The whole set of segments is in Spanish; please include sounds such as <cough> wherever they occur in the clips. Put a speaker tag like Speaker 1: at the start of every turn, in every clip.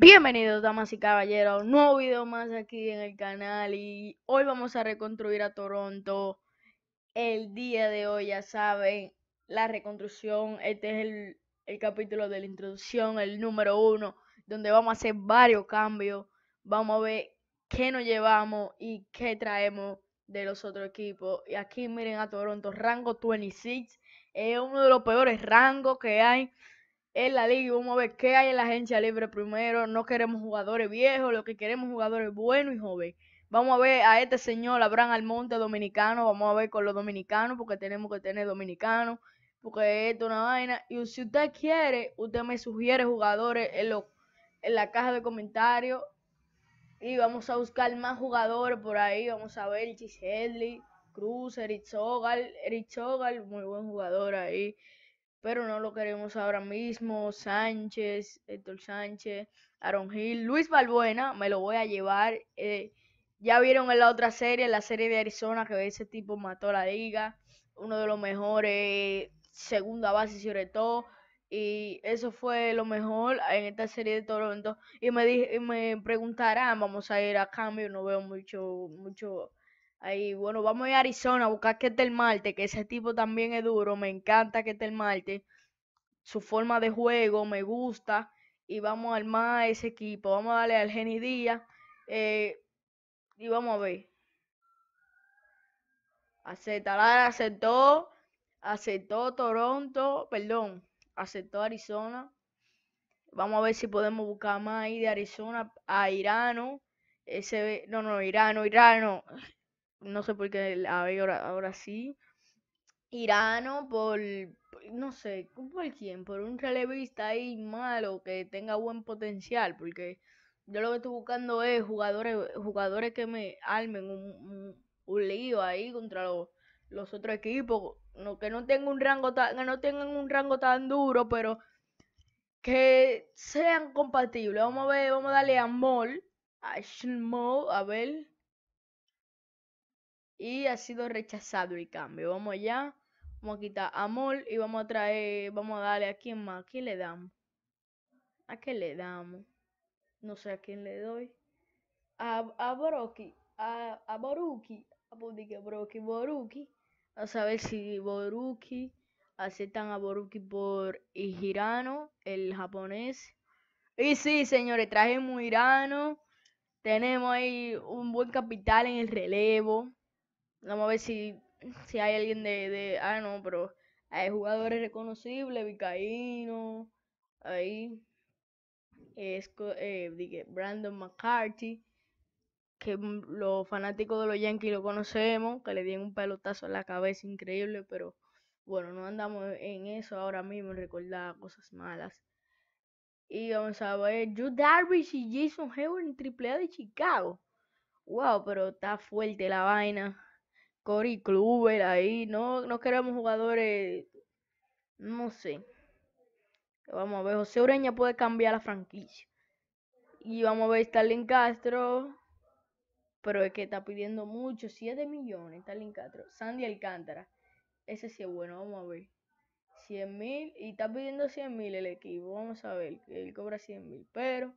Speaker 1: Bienvenidos damas y caballeros, un nuevo video más aquí en el canal y hoy vamos a reconstruir a Toronto El día de hoy ya saben, la reconstrucción, este es el, el capítulo de la introducción, el número uno Donde vamos a hacer varios cambios, vamos a ver qué nos llevamos y qué traemos de los otros equipos Y aquí miren a Toronto, rango 26, es uno de los peores rangos que hay en la liga vamos a ver qué hay en la agencia libre primero. No queremos jugadores viejos, lo que queremos jugadores buenos y jóvenes. Vamos a ver a este señor, Abraham Almonte, dominicano. Vamos a ver con los dominicanos, porque tenemos que tener dominicanos, porque esto es una vaina. Y si usted quiere, usted me sugiere jugadores en, en la caja de comentarios. Y vamos a buscar más jugadores por ahí. Vamos a ver Chis Cruz, Eric Sogal. Eric muy buen jugador ahí pero no lo queremos ahora mismo. Sánchez, Héctor Sánchez, Aaron Hill, Luis Balbuena, me lo voy a llevar. Eh, ya vieron en la otra serie, en la serie de Arizona, que ese tipo mató a la liga. Uno de los mejores, segunda base sobre todo. Y eso fue lo mejor en esta serie de Toronto. Y me, dije, me preguntarán, vamos a ir a cambio, no veo mucho, mucho Ahí, bueno, vamos a ir a Arizona a buscar que el Marte, que ese tipo también es duro. Me encanta que el Marte. Su forma de juego me gusta. Y vamos a armar ese equipo. Vamos a darle al Geni Díaz. Eh, y vamos a ver. Aceptará, aceptó. Aceptó Toronto. Perdón. Aceptó Arizona. Vamos a ver si podemos buscar más ahí de Arizona a Irano. Ese, no, no, Irano, Irano no sé por qué ahora, ahora sí. Irano por, no sé, por quién, por un relevista ahí malo que tenga buen potencial, porque yo lo que estoy buscando es jugadores jugadores que me armen un, un, lío ahí contra los, los otros equipos, no, que no tengan un rango tan, no tengan un rango tan duro, pero que sean compatibles. Vamos a ver, vamos a darle a mol a Shmo, a ver y ha sido rechazado el cambio. Vamos ya vamos a quitar amor y vamos a traer, vamos a darle a quién más, ¿a quién le damos? ¿A qué le damos? No sé a quién le doy. A, a Boruki, a, a Boruki, a Boruki, Boruki. A saber si Boruki aceptan a Boruki por Hirano, el japonés. Y sí, señores, trajimos Hirano. Tenemos ahí un buen capital en el relevo. Vamos a ver si, si hay alguien de, Ah, no, pero hay jugadores reconocibles, Vicaíno ahí. Es, eh, Brandon McCarthy, que los fanáticos de los Yankees lo conocemos, que le dieron un pelotazo a la cabeza increíble, pero bueno, no andamos en eso ahora mismo, recordar cosas malas. Y vamos a ver, Joe Darvish y Jason Hayward en AAA de Chicago. Wow, pero está fuerte la vaina. Cory Kluber ahí. No, no queremos jugadores. No sé. Vamos a ver. José Ureña puede cambiar la franquicia. Y vamos a ver Stalin Castro. Pero es que está pidiendo mucho. 7 millones, Stalin Castro. Sandy Alcántara. Ese sí es bueno. Vamos a ver. 100 mil. Y está pidiendo 100 mil el equipo. Vamos a ver. Él cobra 100 mil. Pero.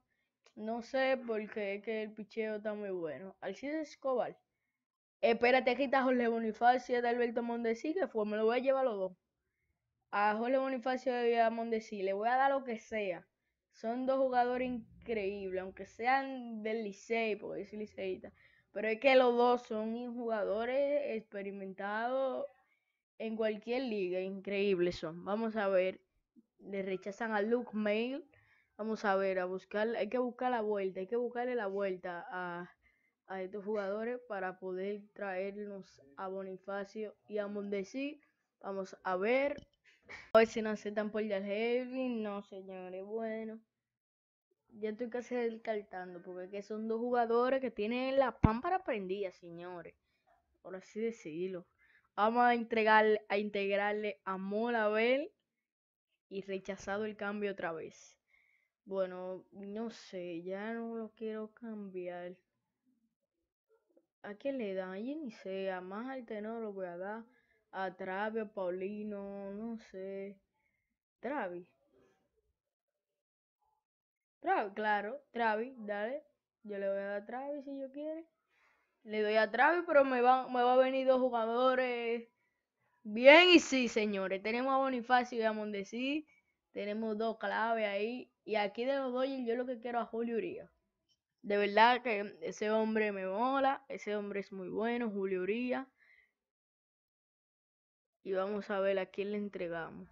Speaker 1: No sé porque es que el picheo está muy bueno. Alcides Escobar. Espérate, quita a Jorge Bonifacio de Alberto Mondesi, que fue, me lo voy a llevar los dos. A Jorge Bonifacio y a Mondesi, le voy a dar lo que sea. Son dos jugadores increíbles, aunque sean del Licey, porque es Pero es que los dos son jugadores experimentados en cualquier liga, increíbles son. Vamos a ver, le rechazan a Luke Mail. Vamos a ver, a buscar, hay que buscar la vuelta, hay que buscarle la vuelta a a estos jugadores para poder traernos a Bonifacio y a Mondesi. Vamos a ver. A ver si no aceptan por el heavy. No, señores, bueno. Ya estoy casi descartando porque que son dos jugadores que tienen la para prendida, señores. Por así decirlo. Vamos a, entregarle, a integrarle a Molabel y rechazado el cambio otra vez. Bueno, no sé, ya no lo quiero cambiar. ¿A quién le dan? A sé, a más al tenor lo voy a dar. A Travi, a Paulino, no sé. Travis. Travis, claro, Travis, dale. Yo le voy a dar a Travis si yo quiere. Le doy a Travis, pero me van, me va a venir dos jugadores. Bien y sí, señores. Tenemos a Bonifacio y a Mondesi. Tenemos dos claves ahí. Y aquí de los Dodgers yo lo que quiero a Julio Urias. De verdad que ese hombre me mola, ese hombre es muy bueno, Julio Urias. Y vamos a ver a quién le entregamos.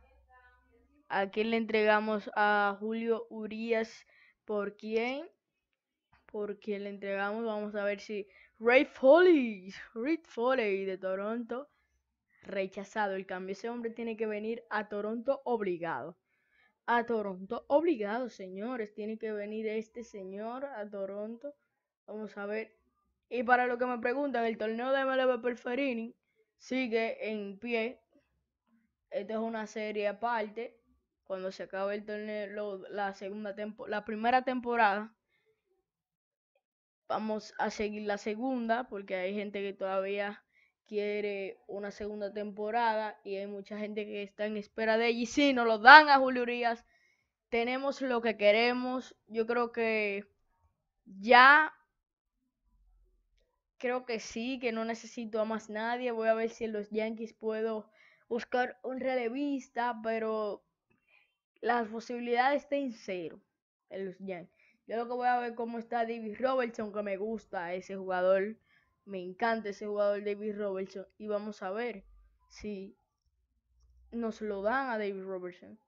Speaker 1: ¿A quién le entregamos a Julio Urias? ¿Por quién? ¿Por quién le entregamos? Vamos a ver si Ray Foley, Ray Foley de Toronto, rechazado el cambio. Ese hombre tiene que venir a Toronto obligado a Toronto. Obligado, señores. Tiene que venir este señor a Toronto. Vamos a ver. Y para lo que me preguntan, el torneo de MLB Perferini sigue en pie. Esta es una serie aparte. Cuando se acabe el torneo, la segunda tempo, la primera temporada, vamos a seguir la segunda porque hay gente que todavía quiere una segunda temporada y hay mucha gente que está en espera de ella. Y si nos lo dan a Julio Urias, tenemos lo que queremos. Yo creo que ya, creo que sí, que no necesito a más nadie. Voy a ver si en los Yankees puedo buscar un relevista, pero las posibilidades están en cero en los Yankees. Yo lo que voy a ver cómo está David Robertson, que me gusta ese jugador. Me encanta ese jugador David Robertson y vamos a ver si nos lo dan a David Robertson.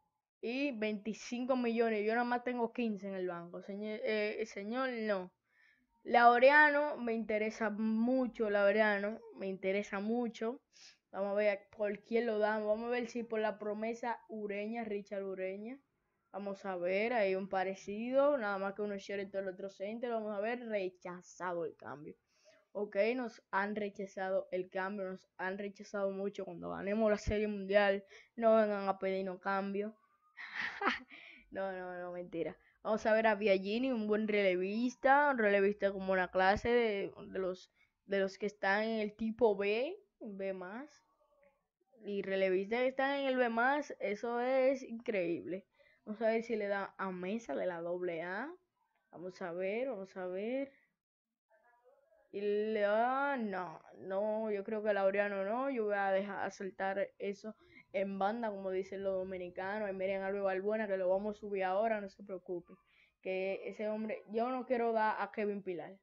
Speaker 1: Y 25 millones, yo nada más tengo 15 en el banco. Eh, eh, señor, no. Laureano me interesa mucho, Laureano me interesa mucho. Vamos a ver por quién lo dan. Vamos a ver si por la promesa Ureña, Richard Ureña. Vamos a ver, hay un parecido, nada más que uno es y todo el otro center. Vamos a ver, rechazado el cambio ok, nos han rechazado el cambio, nos han rechazado mucho cuando ganemos la serie mundial, no vengan a pedirnos cambio. <laughs> no, no, no, mentira. Vamos a ver a Biagini, un buen relevista, un relevista como una clase de, los de los que están en el tipo B, B más. Y relevista que están en el B más, eso es increíble. Vamos a ver si le da a Mesa de la doble A. Vamos a ver, vamos a ver. Y le, ah, no, no, yo creo que Laureano no, yo voy a dejar a soltar eso en banda, como dicen los dominicanos, en Miriam Alba buena, que lo vamos a subir ahora, no se preocupe Que ese hombre, yo no quiero dar a Kevin Pilar.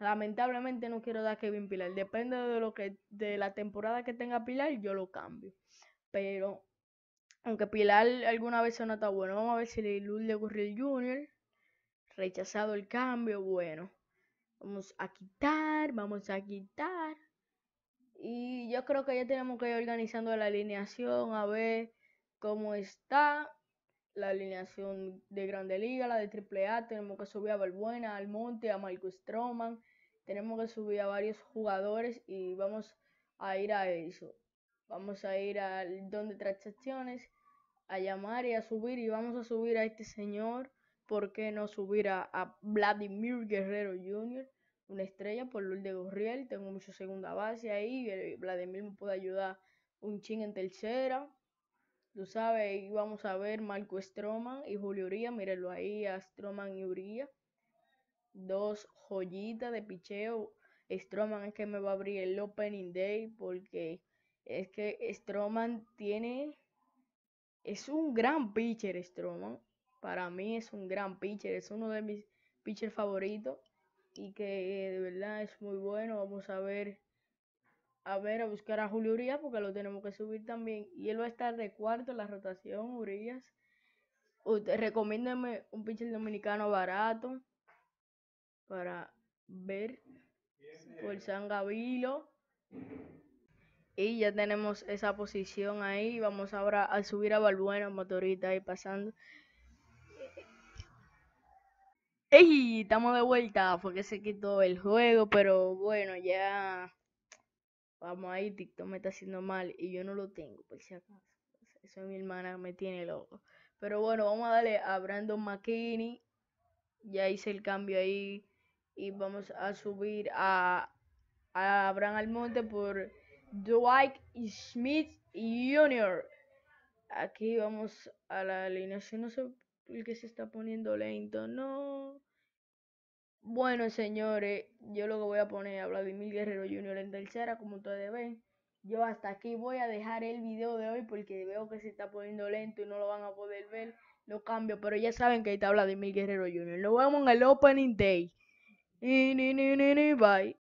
Speaker 1: Lamentablemente no quiero dar a Kevin Pilar. Depende de lo que, de la temporada que tenga Pilar, yo lo cambio. Pero, aunque Pilar alguna vez no está bueno, vamos a ver si le Luz de Gurriel Jr. Rechazado el cambio, bueno. Vamos a quitar, vamos a quitar. Y yo creo que ya tenemos que ir organizando la alineación, a ver cómo está la alineación de Grande Liga, la de AAA. Tenemos que subir a Valbuena, al Monte, a Marco Stroman. Tenemos que subir a varios jugadores y vamos a ir a eso. Vamos a ir al don de transacciones, a llamar y a subir. Y vamos a subir a este señor ¿por qué no subir a, Vladimir Guerrero Jr.? Una estrella por Luis de Gorriel, tengo mucho segunda base ahí, Vladimir me puede ayudar un ching en tercera. Tú sabes, y vamos a ver Marco Stroman y Julio Uría, mírenlo ahí, a Stroman y Uría. Dos joyitas de picheo. Stroman es que me va a abrir el opening day porque es que Stroman tiene... Es un gran pitcher Stroman. Para mí es un gran pitcher, es uno de mis pitchers favoritos y que de verdad es muy bueno. Vamos a ver, a ver, a buscar a Julio Urias porque lo tenemos que subir también. Y él va a estar de cuarto en la rotación, Urias. Recomiéndame un pitcher dominicano barato para ver por San Gavilo. Y ya tenemos esa posición ahí. Vamos ahora a subir a Balbuena, motorita ahí pasando. ¡Ey! Estamos de vuelta porque se quitó el juego, pero bueno, ya. Vamos ahí, TikTok me está haciendo mal y yo no lo tengo, por si acaso. Eso mi hermana me tiene loco. Pero bueno, vamos a darle a Brandon McKinney. Ya hice el cambio ahí. Y vamos a subir a, a Abraham Almonte por Dwight Smith Jr. Aquí vamos a la alineación. No sé el que se está poniendo lento, no. Bueno, señores, yo lo que voy a poner a Vladimir Guerrero Jr. en tercera, como ustedes ven. Yo hasta aquí voy a dejar el video de hoy porque veo que se está poniendo lento y no lo van a poder ver. Lo cambio, pero ya saben que ahí está Vladimir Guerrero Jr. Lo vemos en el Opening Day. Y ni ni Bye.